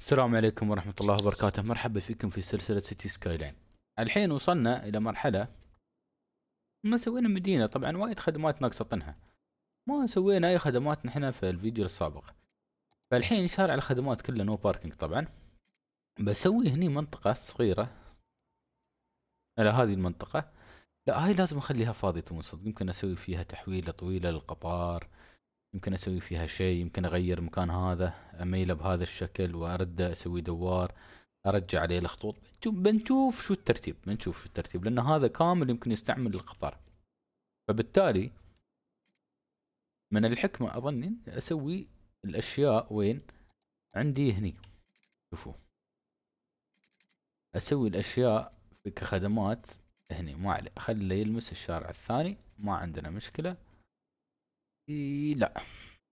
السلام عليكم ورحمة الله وبركاته مرحبا فيكم في سلسلة سيتي سكاي لاين الحين وصلنا إلى مرحلة ما سوينا مدينة طبعا وايد خدمات ناقصتنها ما سوينا أي خدمات نحنا في الفيديو السابق فالحين شارع الخدمات كله نو باركينج طبعا بسوي هني منطقة صغيرة على هذه المنطقة لا هاي لازم اخليها فاضية تمون صدق يمكن اسوي فيها تحويلة طويلة للقطار يمكن اسوي فيها شيء يمكن اغير مكان هذا اميله بهذا الشكل وارده اسوي دوار ارجع عليه الخطوط بنشوف شو الترتيب بنشوف شو الترتيب لان هذا كامل يمكن يستعمل القطار فبالتالي من الحكمة اظني اسوي الاشياء وين عندي هني شوفوا اسوي الاشياء كخدمات هني ما عليه خله يلمس الشارع الثاني ما عندنا مشكلة إيه، لا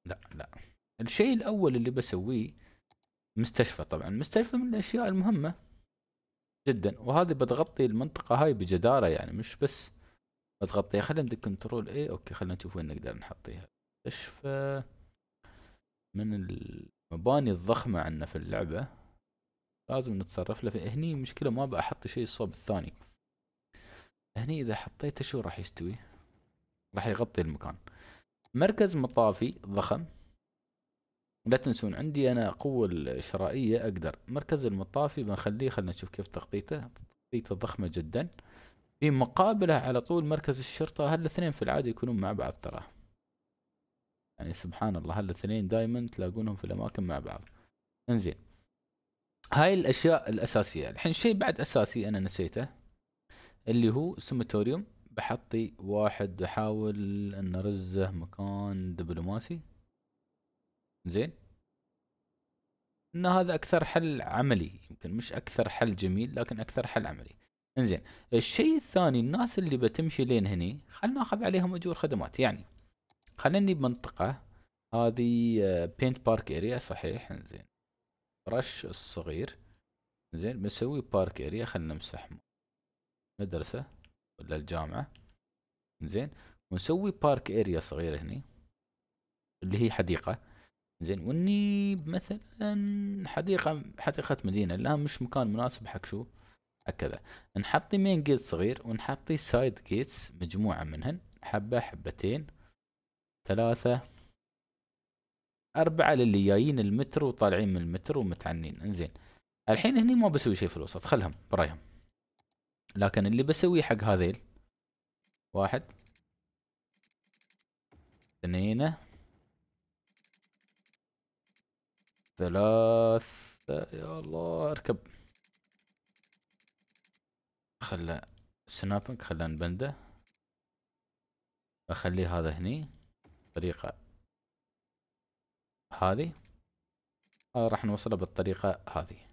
لا لا الشيء الاول اللي بسويه مستشفى طبعا مستشفى من الاشياء المهمه جدا وهذه بتغطي المنطقه هاي بجداره يعني مش بس بتغطيها خلينا ندق كنترول اي اوكي خلينا نشوف وين نقدر نحطيها مستشفى من المباني الضخمه عندنا في اللعبه لازم نتصرف له هني مشكله ما بحط شيء الصوب الثاني هني اذا حطيته شو راح يستوي راح يغطي المكان مركز مطافي ضخم لا تنسون عندي انا قوة الشرائية اقدر مركز المطافي بنخليه خلنا نشوف كيف تغطيته تغطيته ضخمة جدا في مقابله على طول مركز الشرطة هالاثنين في العادة يكونون مع بعض ترى يعني سبحان الله هالاثنين دايما تلاقونهم في الاماكن مع بعض انزين هاي الاشياء الاساسية الحين شيء بعد اساسي انا نسيته اللي هو سيمتوريوم بحطي واحد بحاول ان ارزه مكان دبلوماسي زين ان هذا اكثر حل عملي يمكن مش اكثر حل جميل لكن اكثر حل عملي انزين الشيء الثاني الناس اللي بتمشي لين هني خلنا ناخذ عليهم اجور خدمات يعني خلني بمنطقه هذه بينت بارك اريا صحيح انزين رش الصغير زين بنسوي بارك اريا خلنا نمسح مدرسه ولا الجامعه زين ونسوي بارك اريا صغيره هني اللي هي حديقه زين ونجيب مثلا حديقه حديقه مدينه لها مش مكان مناسب حق شو هكذا نحطي مين جيت صغير ونحطي سايد جيتس مجموعه منهن حبه حبتين ثلاثه أربعة للي جايين المترو وطالعين من المترو ومتعنين انزين الحين هني ما بسوي شيء في الوسط خلهم برايهم لكن اللي بسويه حق هذيل واحد اثنين ثلاثة يا الله اركب خله سنابنك خله نبنده اخلي هذا هني طريقة هذه آه، راح نوصله بالطريقة هذه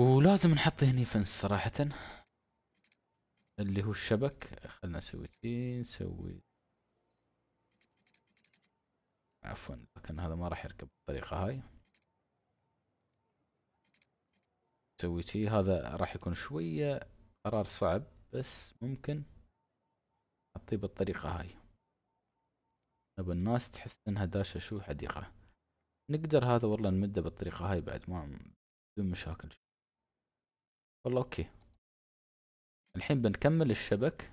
ولازم نحط هني فنس صراحة اللي هو الشبك خلنا نسوي شي نسوي عفوا لكن هذا ما راح يركب بالطريقة هاي نسوي شي هذا راح يكون شوية قرار صعب بس ممكن نحطيه بالطريقة هاي نبى الناس تحس انها داشة شو حديقة نقدر هذا والله نمده بالطريقة هاي بعد ما بدون مشاكل والله اوكي الحين بنكمل الشبك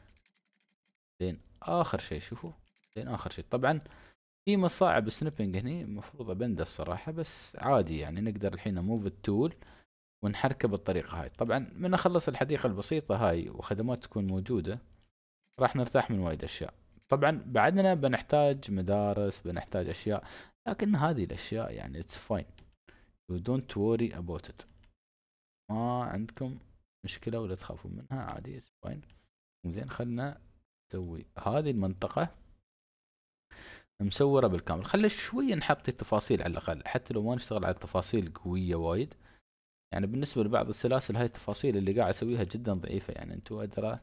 لين اخر شيء شوفوا لين اخر شيء طبعا في مصاعب سنيبنج هني المفروض ابنده الصراحه بس عادي يعني نقدر الحين موف التول ونحركه بالطريقه هاي طبعا من اخلص الحديقه البسيطه هاي وخدمات تكون موجوده راح نرتاح من وايد اشياء طبعا بعدنا بنحتاج مدارس بنحتاج اشياء لكن هذه الاشياء يعني اتس فاين you دونت وري ابوت ات ما عندكم مشكله ولا تخافون منها عادي فاين زين خلنا نسوي هذه المنطقه مسوره بالكامل خلي شويه نحط التفاصيل على الاقل حتى لو ما نشتغل على التفاصيل قويه وايد يعني بالنسبه لبعض السلاسل هاي التفاصيل اللي قاعد اسويها جدا ضعيفه يعني انتم ادرى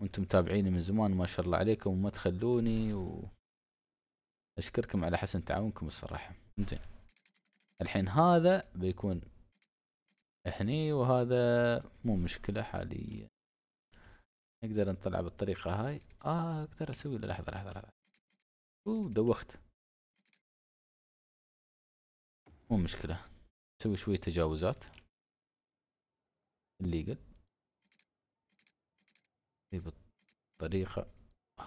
وانتم متابعيني من زمان ما شاء الله عليكم وما تخلوني و اشكركم على حسن تعاونكم الصراحه زين الحين هذا بيكون هني وهذا مو مشكلة حاليا نقدر نطلع بالطريقة هاي اه اقدر اسوي له لحظة لحظة لحظة اوه دوخت مو مشكلة نسوي شوية تجاوزات الليجل بالطريقة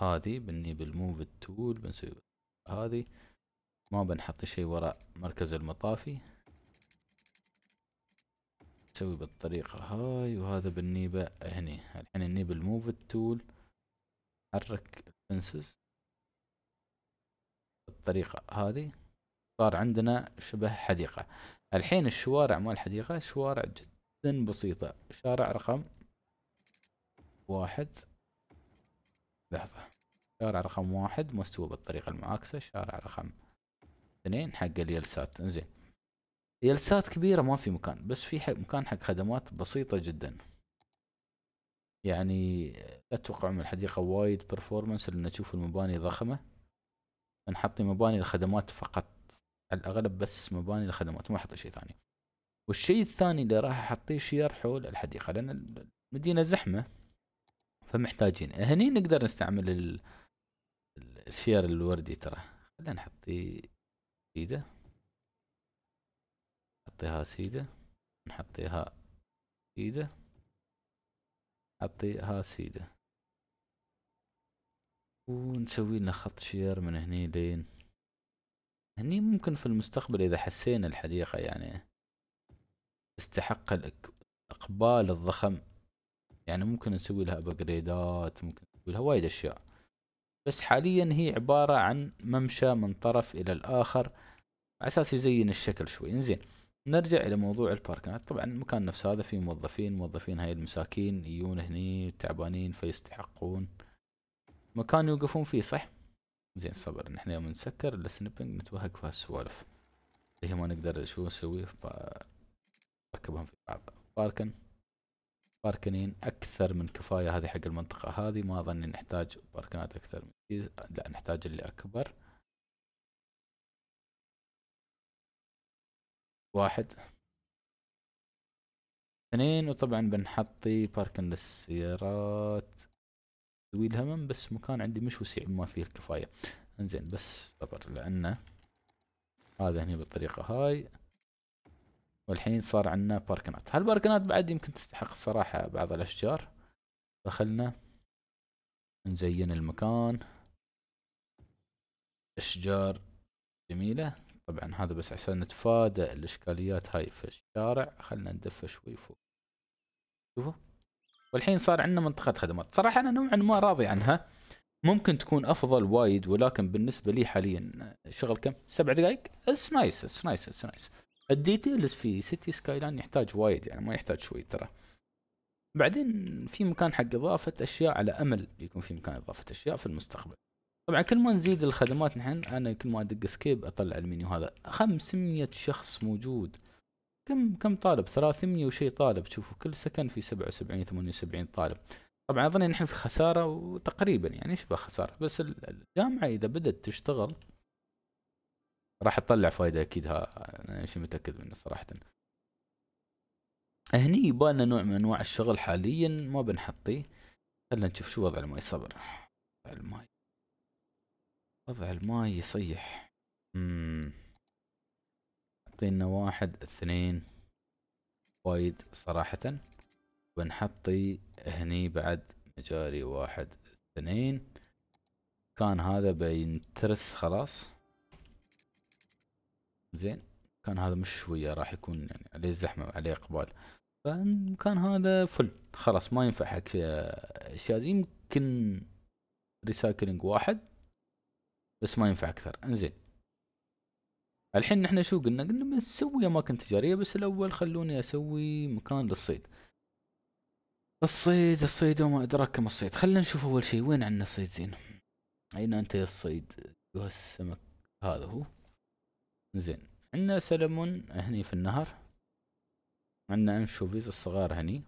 هذي بني بالموف التول بنسوي هذي ما بنحط شيء وراء مركز المطافي نسوي بالطريقة هاي وهذا بالنيبة هني الحين النيبة الموف تول حرك الفنسز بالطريقة هذه صار عندنا شبه حديقة الحين الشوارع مال الحديقة شوارع جدا بسيطة شارع رقم واحد لحظة شارع رقم واحد مستوى بالطريقة المعاكسة شارع رقم اثنين حق اليلسات انزين جلسات كبيره ما في مكان بس في حق مكان حق خدمات بسيطه جدا يعني لا من الحديقه وايد برفورمانس لان تشوف المباني ضخمه نحط مباني الخدمات فقط على الاغلب بس مباني الخدمات ما احط شيء ثاني والشيء الثاني اللي راح احطيه شير حول الحديقه لان المدينه زحمه فمحتاجين هني نقدر نستعمل الشير الوردي ترى خلينا نحط ايده نحطيها سيدة نحطيها سيدة نحطيها سيدة ونسوي لنا خط شير من هني لين هني ممكن في المستقبل إذا حسينا الحديقة يعني تستحق الإقبال الضخم يعني ممكن نسوي لها أبجريدات ممكن نسوي لها وايد أشياء بس حاليا هي عبارة عن ممشى من طرف إلى الآخر على أساس يزين الشكل شوي إنزين نرجع الى موضوع الباركنات طبعا المكان نفسه هذا فيه موظفين موظفين هاي المساكين يجون هني تعبانين فيستحقون مكان يوقفون فيه صح زين صبر نحن يوم نسكر السنيبنج نتوهق في هالسوالف اللي هي ما نقدر شو نسوي نركبهم في بعض باركن باركنين اكثر من كفايه هذه حق المنطقه هذه ما اظني نحتاج باركنات اكثر من لا نحتاج اللي اكبر واحد اثنين وطبعا بنحطي باركن للسيارات ذوي الهمم بس مكان عندي مش وسيع بما فيه الكفاية انزين بس صبر لأنه هذا هني بالطريقة هاي والحين صار عندنا باركنات هالباركنات بعد يمكن تستحق الصراحة بعض الأشجار دخلنا نزين المكان أشجار جميلة طبعا هذا بس عشان نتفادى الاشكاليات هاي في الشارع خلنا ندفه شوي فوق شوفوا والحين صار عندنا منطقة خدمات صراحة أنا نوعا ما راضي عنها ممكن تكون أفضل وايد ولكن بالنسبة لي حاليا شغل كم سبع دقائق اتس نايس اتس نايس اتس نايس الديتيلز في سيتي سكاي لاين يحتاج وايد يعني ما يحتاج شوي ترى بعدين في مكان حق إضافة أشياء على أمل يكون في مكان إضافة أشياء في المستقبل طبعا كل ما نزيد الخدمات نحن انا كل ما ادق سكيب اطلع المنيو هذا 500 شخص موجود كم كم طالب 300 وشي طالب شوفوا كل سكن في 77 78 طالب طبعا اظن نحن في خساره وتقريبا يعني شبه خساره بس الجامعه اذا بدات تشتغل راح تطلع فايده اكيد ها انا شيء متاكد منه صراحه هني يبالنا نوع من انواع الشغل حاليا ما بنحطيه خلينا نشوف شو وضع الماي صبر الماي طبع الماي يصيح امم اعطينا واحد اثنين وايد صراحة بنحطي هني بعد مجاري واحد اثنين كان هذا بينترس خلاص زين كان هذا مش شوية راح يكون يعني عليه زحمة عليه اقبال فكان هذا فل خلاص ما ينفع حق اشياء يمكن ريسايكلينج واحد بس ما ينفع اكثر انزين الحين نحن شو قلنا قلنا بنسوي اماكن تجاريه بس الاول خلوني اسوي مكان للصيد الصيد الصيد وما ادراك كم الصيد خلينا نشوف اول شيء وين عندنا صيد زين اين انت يا الصيد ايها السمك هذا هو زين عندنا سلمون هني في النهر عندنا انشوفيز الصغار هني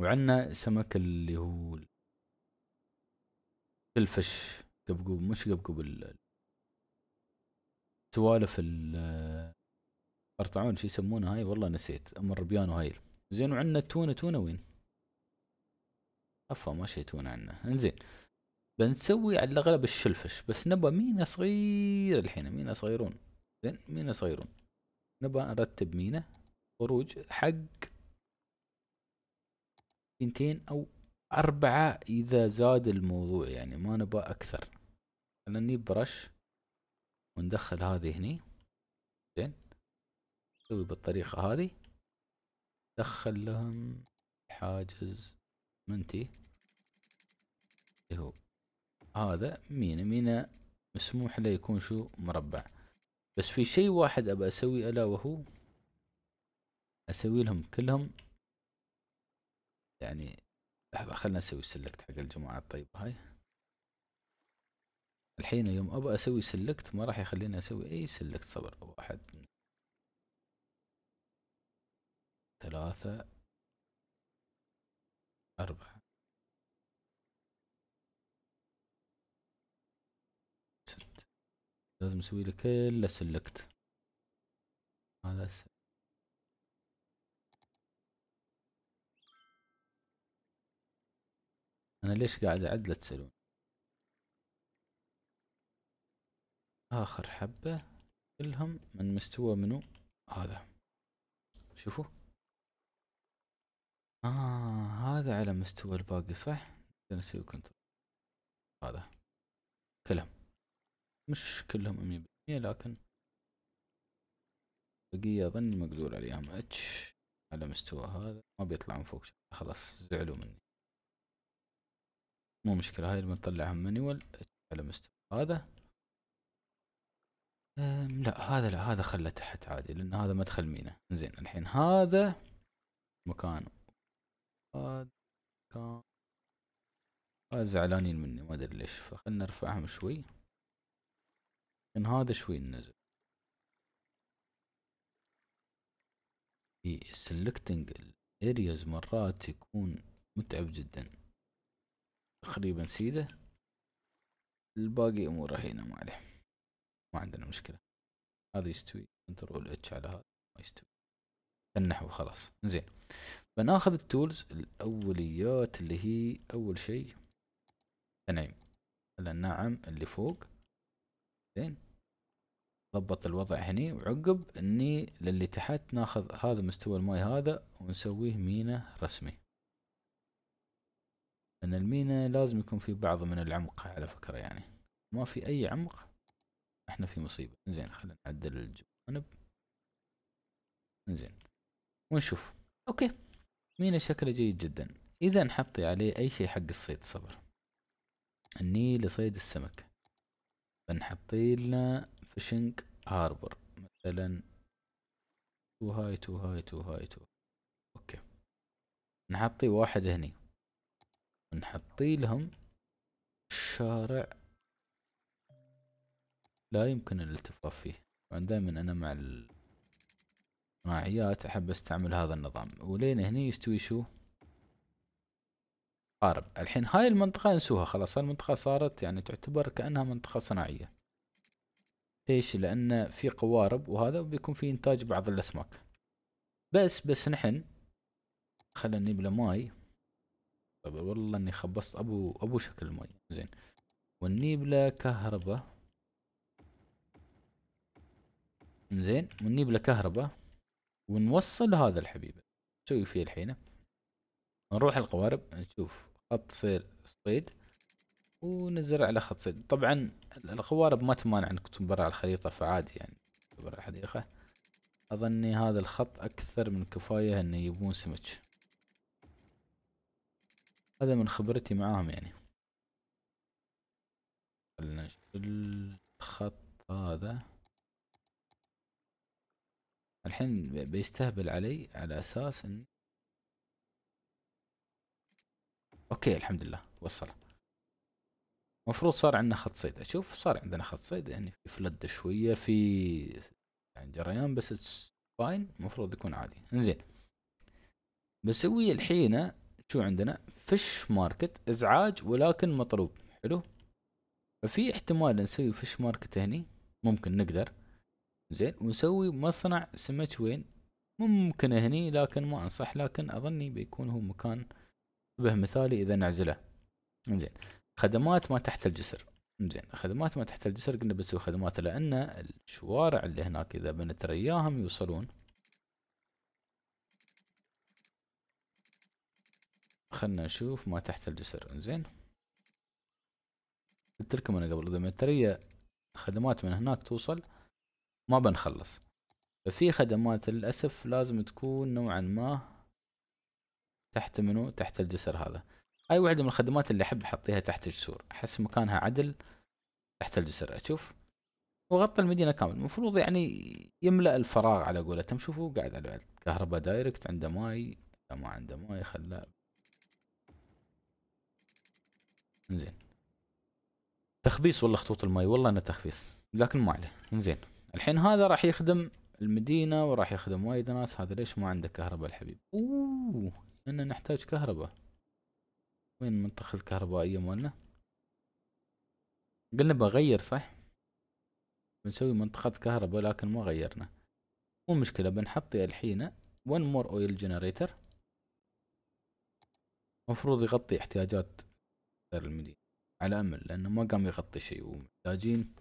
وعندنا سمك اللي هو الفش قبقب مش قبقب سوالف ال قرطعون شو يسمونه هاي والله نسيت ام الربيان وهاي زين وعندنا التونه تونه وين؟ افا ما شي تونه عندنا انزين بنسوي على الاغلب الشلفش بس نبى مينا صغير الحين مينا صغيرون زين مينا صغيرون نبى نرتب مينا خروج حق اثنتين او اربعة اذا زاد الموضوع يعني ما نبى اكثر خلينا نجيب برش وندخل هذه هني زين نسوي بالطريقة هذه دخل لهم حاجز منتي اللي هو هذا مينا مينا مسموح له يكون شو مربع بس في شيء واحد ابى اسوي الا وهو اسوي لهم كلهم يعني لحظة خلنا نسوي السلكت حق الجماعة الطيبة هاي الحين يوم ابغى اسوي سلكت ما راح يخليني اسوي اي سلكت صبر واحد ثلاثة أربعة ست لازم اسوي لك كله سلكت هذا السلكت. انا ليش قاعد اعد لا تسألون آخر حبة كلهم من مستوى منو هذا شوفوا آه هذا على مستوى الباقي صح نسوي كنترول هذا كلهم مش كلهم أمية بالمية لكن بقية أظني مقدور عليهم اتش على مستوى هذا ما بيطلعون فوق خلاص زعلوا مني مو مشكلة هاي اللي بنطلعها مانيوال على مستوى هذا لا هذا لا هذا خله تحت عادي لان هذا مدخل مينا زين الحين هذا مكانه هذا مكان هذا زعلانين مني ما ادري ليش فخلنا نرفعهم شوي من هذا شوي ننزل في سلكتنج الارياز مرات يكون متعب جدا تقريبا سيده الباقي اموره هنا ما عليه ما عندنا مشكلة هذا يستوي كنترول اتش على هذا ما يستوي النحو خلاص زين بناخذ التولز الأوليات اللي هي أول شيء تنعيم النعم اللي فوق زين ضبط الوضع هني وعقب اني للي تحت ناخذ هذا مستوى الماي هذا ونسويه مينا رسمي لان المينا لازم يكون في بعض من العمق على فكرة يعني ما في اي عمق احنا في مصيبة زين خلينا نعدل الجوانب زين ونشوف اوكي مينا شكله جيد جدا اذا حطي عليه اي شيء حق الصيد صبر النيل لصيد السمك بنحطي لنا فيشنج هاربر مثلا تو هاي تو هاي تو هاي تو اوكي نحطي واحد هني ونحطي لهم شارع لا يمكن الالتفاف فيه طبعا يعني دائما انا مع الصناعيات احب استعمل هذا النظام ولين هني يستوي شو قارب الحين هاي المنطقة انسوها خلاص هاي المنطقة صارت يعني تعتبر كأنها منطقة صناعية ليش لأن في قوارب وهذا وبيكون في إنتاج بعض الأسماك بس بس نحن خلنا نجيب له ماي والله اني خبصت ابو ابو شكل الماي زين والنيبلة كهرباء زين ونجيب له كهرباء ونوصل هذا الحبيب نسوي فيه الحين نروح القوارب نشوف خط سير صيد ونزرع على خط صيد طبعا القوارب ما تمانع انك تنبر على الخريطه فعادي يعني تعتبر الحديقه اظني هذا الخط اكثر من كفايه انه يبون سمك هذا من خبرتي معاهم يعني خلنا نشوف الخط هذا الحين بيستهبل علي على اساس ان اوكي الحمد لله وصل المفروض صار عندنا خط صيد اشوف صار عندنا خط صيد يعني في فلد شويه في يعني جريان بس فاين المفروض يكون عادي انزين بسوي الحين شو عندنا فش ماركت ازعاج ولكن مطلوب حلو ففي احتمال نسوي فش ماركت هني ممكن نقدر زين ونسوي مصنع سمك وين ممكن هني لكن ما انصح لكن اظني بيكون هو مكان شبه مثالي اذا نعزله زين خدمات ما تحت الجسر زين خدمات ما تحت الجسر قلنا بنسوي خدمات لان الشوارع اللي هناك اذا بنترياهم يوصلون خلنا نشوف ما تحت الجسر زين قلت لكم انا قبل اذا بنتريا خدمات من هناك توصل ما بنخلص ففي خدمات للأسف لازم تكون نوعا ما تحت منو تحت الجسر هذا هاي واحدة من الخدمات اللي أحب أحطيها تحت الجسور أحس مكانها عدل تحت الجسر أشوف وغطى المدينة كامل المفروض يعني يملأ الفراغ على قولتهم شوفوا قاعد على بعد كهرباء دايركت عنده ماي لا ما عنده ماي خلاه زين تخبيص والله خطوط الماي والله انه تخبيص لكن ما عليه زين الحين هذا راح يخدم المدينة وراح يخدم وايد ناس هذا ليش ما عنده كهرباء الحبيب اوه لان نحتاج كهرباء وين المنطقة الكهربائية مالنا قلنا بغير صح بنسوي منطقة كهرباء لكن ما غيرنا مو مشكلة بنحط الحين ون مور اويل جنريتر مفروض يغطي احتياجات المدينة على أمل لأنه ما قام يغطي شيء ومحتاجين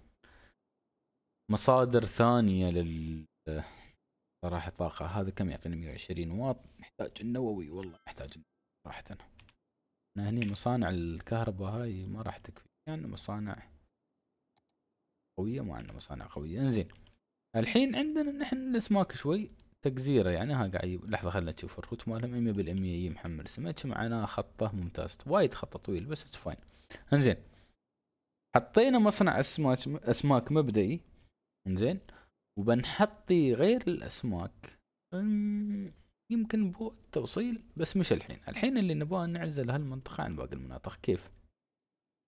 مصادر ثانيه لل صراحه طاقه هذا كم يعطينا 120 واط نحتاج النووي والله نحتاج صراحه انا هني مصانع الكهرباء هاي ما راح تكفي عندنا يعني مصانع قويه ما عندنا مصانع قويه انزين الحين عندنا نحن الاسماك شوي تقزيره يعني ها قاعد لحظه خلينا نشوف الروت مالهم 100% يجي محمل سمك معناه خطه ممتاز وايد خطه طويل بس اتس فاين انزين حطينا مصنع اسماك اسماك مبدئي انزين وبنحطي غير الاسماك يمكن بو التوصيل بس مش الحين الحين اللي نبغى نعزل هالمنطقة عن باقي المناطق كيف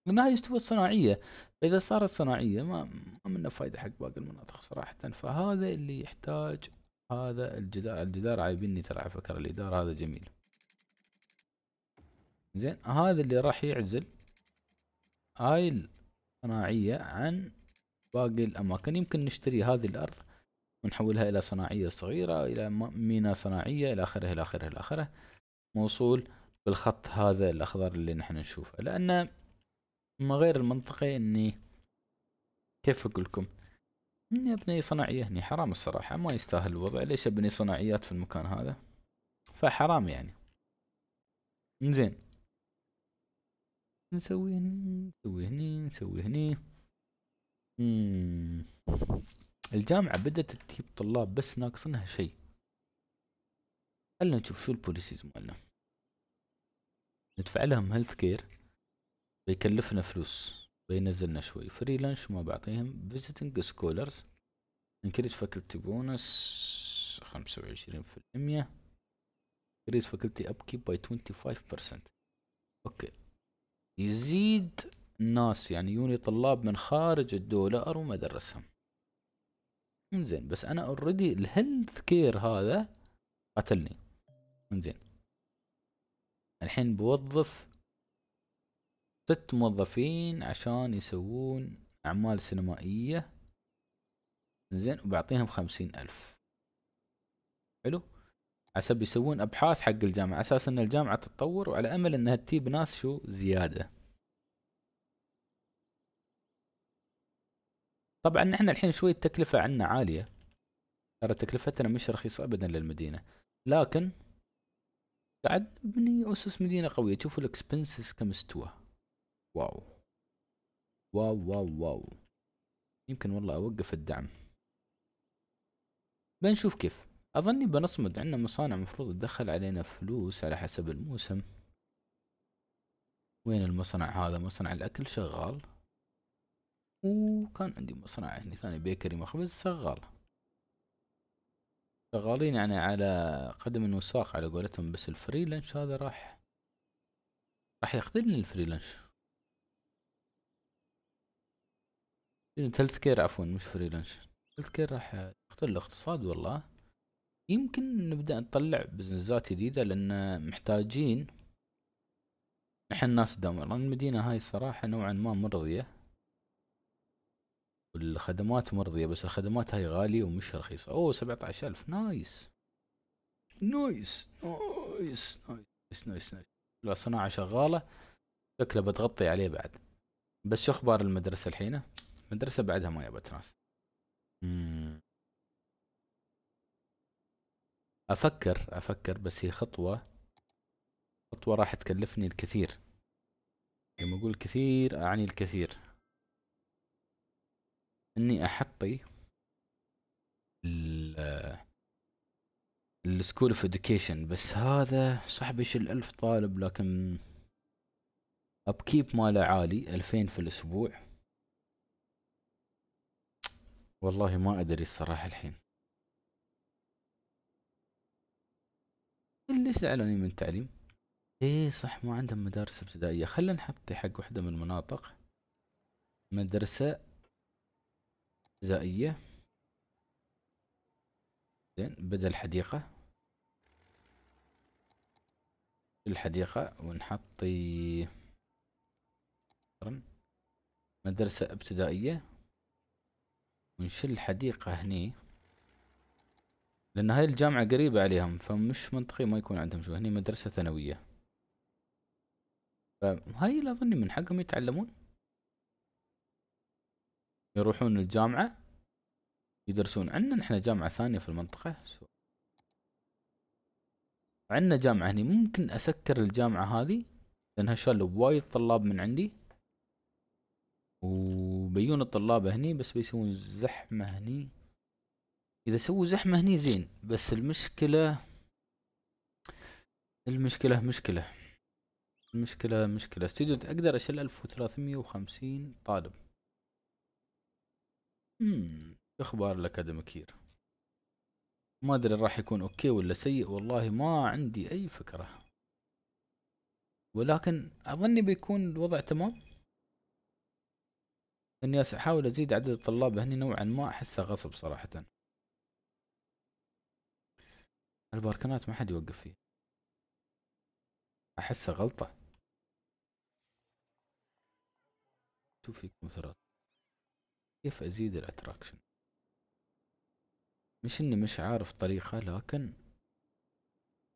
لأنها استوى صناعية فإذا صارت صناعية ما ما منه فايدة حق باقي المناطق صراحة فهذا اللي يحتاج هذا الجدار الجدار عايبني ترى على فكرة الإدارة هذا جميل زين هذا اللي راح يعزل هاي الصناعية عن باقي الأماكن يمكن نشتري هذه الأرض ونحولها إلى صناعية صغيرة إلى ميناء صناعية إلى آخره إلى آخره إلى آخره موصول بالخط هذا الأخضر اللي نحن نشوفه لأن ما غير المنطقي إني كيف أقول لكم إني أبني صناعية هني حرام الصراحة ما يستاهل الوضع ليش أبني صناعيات في المكان هذا فحرام يعني زين نسوي هني نسوي هني نسوي هني الجامعة بدأت تجيب طلاب بس ناقصنها شيء خلنا نشوف شو البوليسيز مالنا ندفع لهم هيلث كير بيكلفنا فلوس بينزلنا شوي فري لانش ما بعطيهم فيزيتنج سكولرز انكريز فاكولتي بونس خمسة وعشرين في المية انكريز فاكولتي كيب باي 25% اوكي يزيد ناس يعني يوني طلاب من خارج الدولة أروم أدرسهم انزين بس أنا اوريدي الهيلث كير هذا قتلني انزين الحين بوظف ست موظفين عشان يسوون أعمال سينمائية زين وبعطيهم خمسين ألف حلو عسب يسوون أبحاث حق الجامعة أساس أن الجامعة تتطور وعلى أمل أنها تجيب ناس شو زيادة طبعا احنا الحين شوي التكلفه عنا عاليه ترى تكلفتنا مش رخيصه ابدا للمدينه لكن قاعد نبني اسس مدينه قويه شوفوا الاكسبنسز كم استوى واو واو واو واو يمكن والله اوقف الدعم بنشوف كيف اظني بنصمد عندنا مصانع مفروض تدخل علينا فلوس على حسب الموسم وين المصنع هذا مصنع الاكل شغال وكان عندي مصنع هنا ثاني بيكري مخبز شغال شغالين يعني على قدم وساق على قولتهم بس الفريلانش هذا راح راح يخذلني الفريلانش هيلث كير عفوا مش فريلانش هيلث كير راح يقتل الاقتصاد والله يمكن نبدأ نطلع بزنسات جديدة لأن محتاجين نحن ناس دام المدينة هاي الصراحة نوعا ما مرضية الخدمات مرضية بس الخدمات هاي غالية ومش رخيصة اوه سبعة عشر ألف نايس نايس نايس نايس نايس نايس لا الصناعه شغالة شكله بتغطي عليه بعد بس شو اخبار المدرسة الحين؟ المدرسة بعدها ما يبت ناس افكر افكر بس هي خطوة خطوة راح تكلفني الكثير لما اقول كثير اعني الكثير اني احطي ال السكول اوف اديوكيشن بس هذا صاحبي يشيل ألف طالب لكن ابكيب ماله عالي ألفين في الاسبوع والله ما ادري الصراحه الحين اللي زعلني من التعليم ايه صح ما عندهم مدارس ابتدائيه خلينا نحط حق وحده من المناطق مدرسه زائية زين بدا الحديقة الحديقة ونحطي مدرسة ابتدائية ونشيل الحديقة هني لأن هاي الجامعة قريبة عليهم فمش منطقي ما يكون عندهم شو هني مدرسة ثانوية فهاي لا أظني من حقهم يتعلمون يروحون الجامعة يدرسون عندنا نحن جامعة ثانية في المنطقة عندنا جامعة هني ممكن أسكر الجامعة هذه لأنها شالوا وايد طلاب من عندي وبيون الطلاب هني بس بيسوون زحمة هني إذا سووا زحمة هني زين بس المشكلة المشكلة مشكلة المشكلة مشكلة استديو أقدر أشيل ألف وثلاثمية وخمسين طالب شو اخبار الاكاديميكير ما ادري راح يكون اوكي ولا سيء والله ما عندي اي فكره ولكن اظني بيكون الوضع تمام اني احاول ازيد عدد الطلاب هني نوعا ما احسه غصب صراحه الباركنات ما حد يوقف فيه احسه غلطه شوف فيكم ثلاث كيف أزيد الأتراكشن مش إني مش عارف طريقة لكن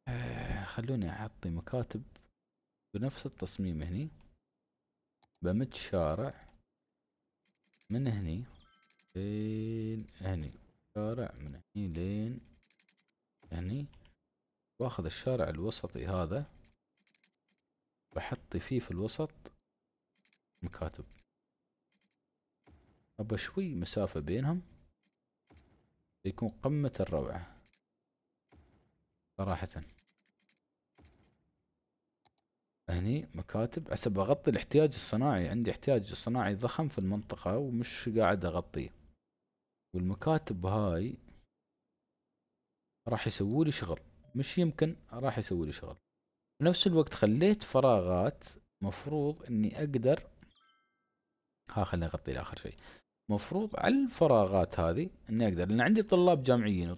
آه، خلوني أعطي مكاتب بنفس التصميم هني بمد شارع من هني لين هني شارع من هني لين هني واخذ الشارع الوسطي هذا بحط فيه في الوسط مكاتب ابى شوي مسافة بينهم يكون قمة الروعة صراحة هني مكاتب عسى بغطي الاحتياج الصناعي عندي احتياج صناعي ضخم في المنطقة ومش قاعد اغطيه والمكاتب هاي راح يسوولي لي شغل مش يمكن راح يسوولي لي شغل بنفس الوقت خليت فراغات مفروض اني اقدر ها خليني اغطي لاخر شيء مفروض على الفراغات هذه اني اقدر لان عندي طلاب جامعيين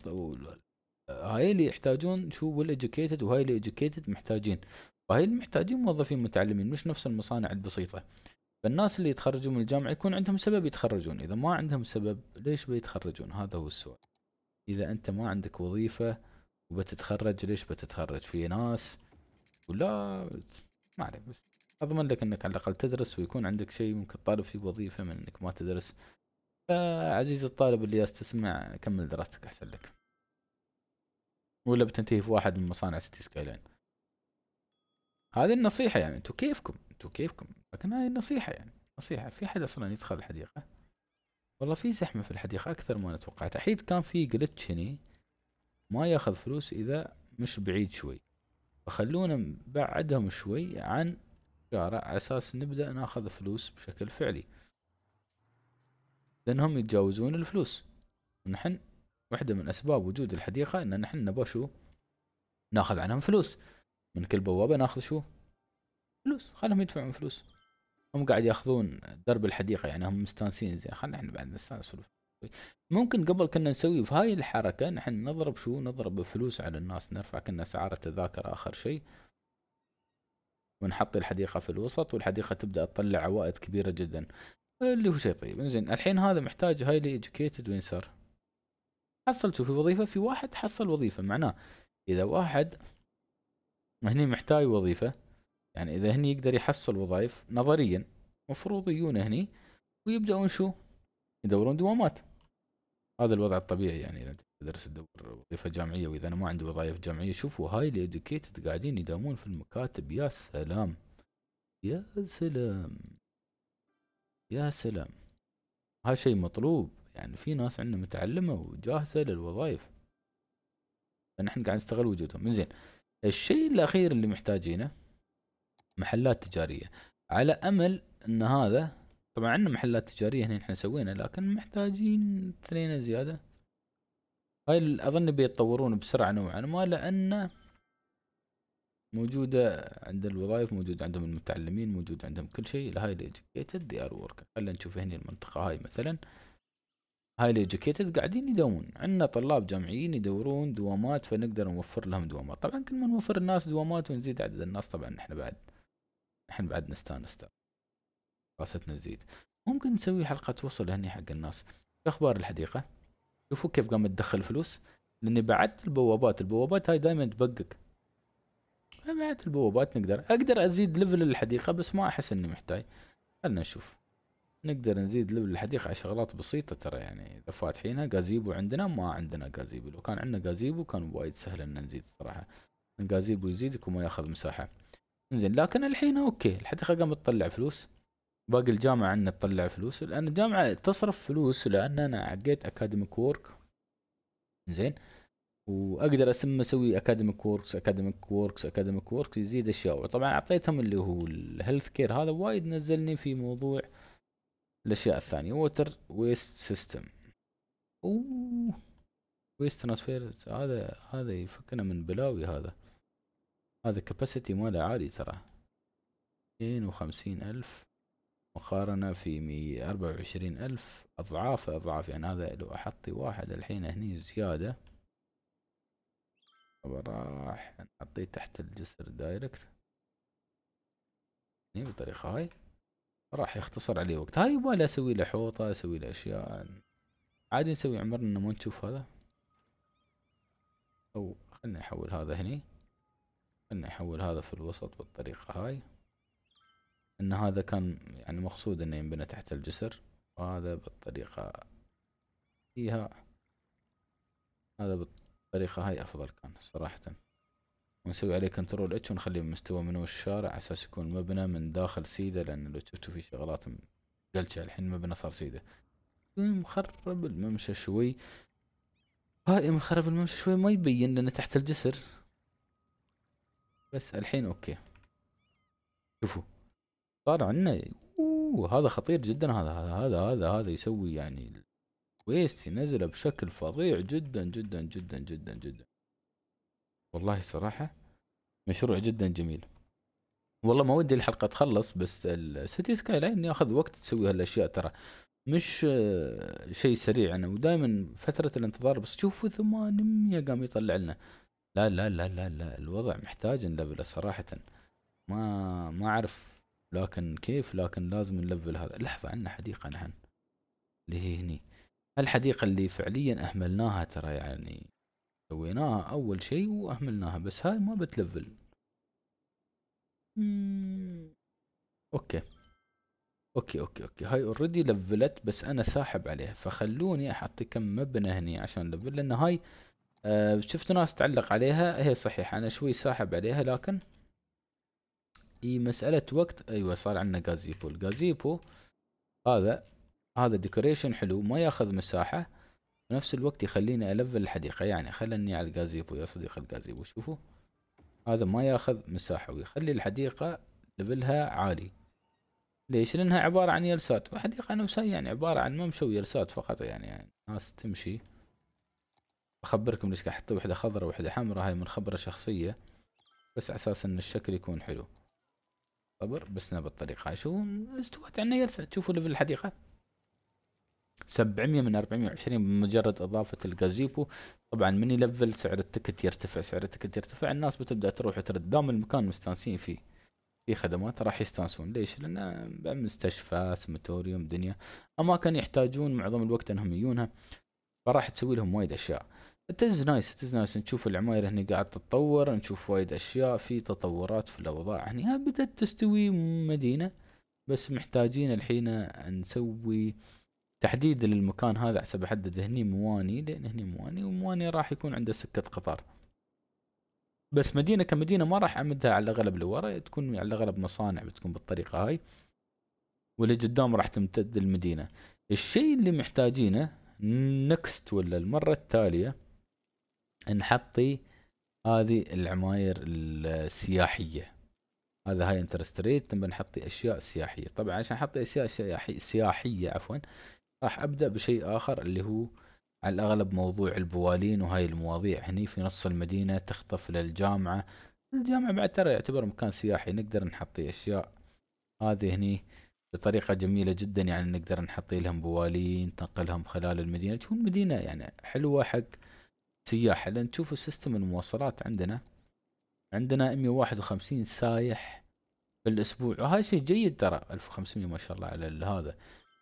هاي اللي يحتاجون شو ويل educated وهاي اللي educated محتاجين وهاي اللي محتاجين موظفين متعلمين مش نفس المصانع البسيطه فالناس اللي يتخرجون من الجامعه يكون عندهم سبب يتخرجون اذا ما عندهم سبب ليش بيتخرجون هذا هو السؤال اذا انت ما عندك وظيفه وبتتخرج ليش بتتخرج في ناس ولا ما اعرف بس اضمن لك انك على الاقل تدرس ويكون عندك شيء ممكن تطالب فيه وظيفه من انك ما تدرس عزيز الطالب اللي يستسمع كمل دراستك احسن لك ولا بتنتهي في واحد من مصانع سيتي سكاي لاين هذه النصيحة يعني انتو كيفكم انتو كيفكم لكن هاي النصيحة يعني نصيحة في حد اصلا يدخل الحديقة والله في زحمة في الحديقة اكثر ما انا توقعت احيد كان في جلتش هني ما ياخذ فلوس اذا مش بعيد شوي فخلونا نبعدهم شوي عن شارع على اساس نبدأ ناخذ فلوس بشكل فعلي لانهم يتجاوزون الفلوس ونحن واحده من اسباب وجود الحديقه ان نحن نبغى شو ناخذ عنهم فلوس من كل بوابه ناخذ شو فلوس خلهم يدفعون فلوس هم قاعد ياخذون درب الحديقه يعني هم مستانسين زين خلينا احنا بعد نستانس فلوس ممكن قبل كنا نسوي في هاي الحركه نحن نضرب شو نضرب فلوس على الناس نرفع كنا اسعار التذاكر اخر شيء ونحط الحديقه في الوسط والحديقه تبدا تطلع عوائد كبيره جدا اللي هو شيء طيب زين الحين هذا محتاج هايلي ادوكيتد وين صار؟ حصلته في وظيفة في واحد حصل وظيفة معناه إذا واحد هني محتاج وظيفة يعني إذا هني يقدر يحصل وظائف نظريا مفروض يجون هني ويبدأون شو يدورون دوامات هذا الوضع الطبيعي يعني إذا تدرس تدور وظيفة جامعية وإذا أنا ما عندي وظائف جامعية شوفوا هايلي إدوكيتد قاعدين يداومون في المكاتب يا سلام يا سلام يا سلام هذا شيء مطلوب يعني في ناس عندنا متعلمة وجاهزة للوظائف فنحن قاعد نستغل وجودهم زين الشيء الأخير اللي محتاجينه محلات تجارية على أمل أن هذا طبعا عندنا محلات تجارية هنا احنا سوينا لكن محتاجين اثنين زيادة هاي أظن بيتطورون بسرعة نوعا ما لأنه موجوده عند الوظائف موجود عندهم المتعلمين موجود عندهم كل شيء الهايلي educated they are working خلينا نشوف هنا المنطقه هاي مثلا هايلي educated قاعدين يدومون عندنا طلاب جامعيين يدورون دوامات فنقدر نوفر لهم دوامات طبعا كل ما نوفر الناس دوامات ونزيد عدد الناس طبعا احنا بعد احنا بعد نستانس دراستنا تزيد ممكن نسوي حلقه توصل هني حق الناس اخبار الحديقه شوفوا كيف قامت تدخل فلوس لاني بعدت البوابات البوابات هاي دائما تبقك بعد البوابات نقدر اقدر ازيد ليفل الحديقه بس ما احس اني محتاج خلنا نشوف نقدر نزيد ليفل الحديقه على شغلات بسيطه ترى يعني اذا فاتحينها جازيبو عندنا ما عندنا جازيبو لو كان عندنا جازيبو كان وايد سهل ان نزيد صراحه الجازيبو يزيدك وما ياخذ مساحه زين لكن الحين اوكي الحديقه قامت تطلع فلوس باقي الجامعة عندنا تطلع فلوس لأن الجامعة تصرف فلوس لأن أنا عقيت أكاديميك ورك زين واقدر اسمه اسوي اكاديميك وركس اكاديميك وركس اكاديميك وركس يزيد اشياء طبعا اعطيتهم اللي هو الهيلث كير هذا وايد نزلني في موضوع الاشياء الثانيه ووتر ويست سيستم اوه ويست ترانسفير هذا هذا يفكنا من بلاوي هذا هذا كاباسيتي ماله عالي ترى ميتين وخمسين ألف مقارنة في مية أربعة وعشرين ألف أضعاف أضعاف يعني هذا لو أحطي واحد الحين هني زيادة راح نحطيه تحت الجسر دايركت هني بالطريقة هاي راح يختصر عليه وقت هاي يبغى اسوي له حوطة اسوي له اشياء عادي نسوي عمرنا ما نشوف هذا او خلنا نحول هذا هني خلنا نحول هذا في الوسط بالطريقة هاي ان هذا كان يعني مقصود انه ينبنى تحت الجسر وهذا بالطريقة فيها هذا بالطريقة الطريقة هاي أفضل كان صراحة ونسوي عليه كنترول اتش ونخليه بمستوى من الشارع على اساس يكون مبنى من داخل سيده لان لو شفتوا في شغلات قلشه الحين مبنى صار سيده مخرب الممشى شوي هاي مخرب الممشى شوي ما يبين لانه تحت الجسر بس الحين اوكي شوفوا صار عندنا اوه هذا خطير جدا هذا هذا هذا هذا, هذا يسوي يعني كويستي نزل بشكل فظيع جدا جدا جدا جدا جدا والله صراحة مشروع جدا جميل والله ما ودي الحلقة تخلص بس السيتي سكاي لاين ياخذ وقت تسوي هالاشياء ترى مش شيء سريع انا يعني، ودائما فترة الانتظار بس شوفوا 800 قام يطلع لنا لا لا لا لا لا الوضع محتاج نلفله صراحة ما ما اعرف لكن كيف لكن لازم نلفل هذا لحظة عندنا حديقة نحن اللي هي هني الحديقة اللي فعليا اهملناها ترى يعني سويناها اول شيء واهملناها بس هاي ما بتلفل اوكي اوكي اوكي اوكي هاي اوريدي لفلت بس انا ساحب عليها فخلوني احط كم مبنى هني عشان لفل لان هاي آه شفت ناس تعلق عليها هي صحيح انا شوي ساحب عليها لكن اي مسألة وقت ايوه صار عندنا جازيبو الجازيبو هذا هذا ديكوريشن حلو ما ياخذ مساحة ونفس الوقت يخليني ألفل الحديقة يعني خلني على الجازيبو يا صديق الجازيبو شوفوا هذا ما ياخذ مساحة ويخلي الحديقة ليفلها عالي ليش؟ لأنها عبارة عن يلسات وحديقة نفسها يعني عبارة عن ممشى ويلسات فقط يعني, يعني ناس تمشي أخبركم ليش قاعد وحدة خضراء وحدة حمراء هاي من خبرة شخصية بس على أساس إن الشكل يكون حلو صبر بسنا بالطريقة هاي شوفوا استوت عنا يلسات شوفوا لفل الحديقة 700 من 420 بمجرد اضافه الجازيبو طبعا من يلفل سعر التكت يرتفع سعر التكت يرتفع الناس بتبدا تروح وترد دام المكان مستانسين فيه في خدمات راح يستانسون ليش؟ لان مستشفى سمتوريوم دنيا اماكن يحتاجون معظم الوقت انهم يجونها فراح تسوي لهم وايد اشياء اتز نايس اتز نايس نشوف العماير هنا قاعد تتطور نشوف وايد اشياء في تطورات في الاوضاع هني يعني بدات تستوي مدينه بس محتاجين الحين نسوي تحديد للمكان هذا حسب احدد هني مواني لان هني مواني ومواني راح يكون عنده سكه قطار بس مدينه كمدينه ما راح اعمدها على الاغلب لورا تكون على الاغلب مصانع بتكون بالطريقه هاي واللي قدام راح تمتد المدينه الشيء اللي محتاجينه نكست ولا المره التاليه نحطي هذه العماير السياحيه هذا هاي انترست ريت نبي نحطي اشياء سياحيه طبعا عشان احط اشياء سياحيه عفوا راح ابدا بشيء اخر اللي هو على الاغلب موضوع البوالين وهاي المواضيع هني في نص المدينه تخطف للجامعه الجامعه بعد ترى يعتبر مكان سياحي نقدر نحط اشياء هذه هني بطريقه جميله جدا يعني نقدر نحط لهم بوالين تنقلهم خلال المدينه تكون مدينه يعني حلوه حق سياحه لان تشوفوا سيستم المواصلات عندنا عندنا 151 سايح بالاسبوع وهاي شيء جيد ترى 1500 ما شاء الله على هذا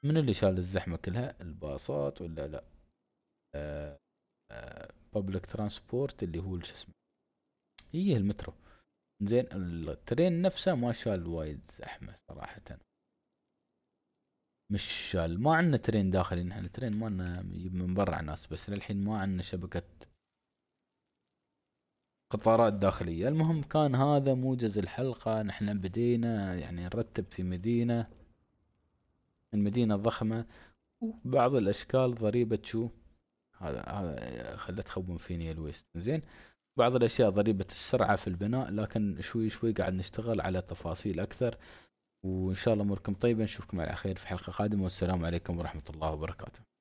من اللي شال الزحمة كلها الباصات ولا لا بابليك آه، ترانسبورت آه، اللي هو شو اسمه هي المترو زين الترين نفسه ما شال وايد زحمة صراحة مش شال ما عندنا ترين داخلي نحن الترين ما يجيب من برا ناس بس للحين ما عندنا شبكة قطارات داخلية المهم كان هذا موجز الحلقة نحن بدينا يعني نرتب في مدينة المدينة الضخمة وبعض الأشكال ضريبة شو هذا هذا خله تخون فيني الويست زين بعض الأشياء ضريبة السرعة في البناء لكن شوي شوي قاعد نشتغل على تفاصيل أكثر وإن شاء الله أموركم طيبة نشوفكم على خير في حلقة قادمة والسلام عليكم ورحمة الله وبركاته